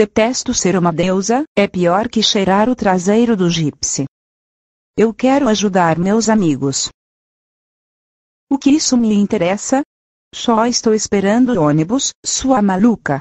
detesto ser uma deusa, é pior que cheirar o traseiro do gipsy. Eu quero ajudar meus amigos. O que isso me interessa? Só estou esperando o ônibus, sua maluca.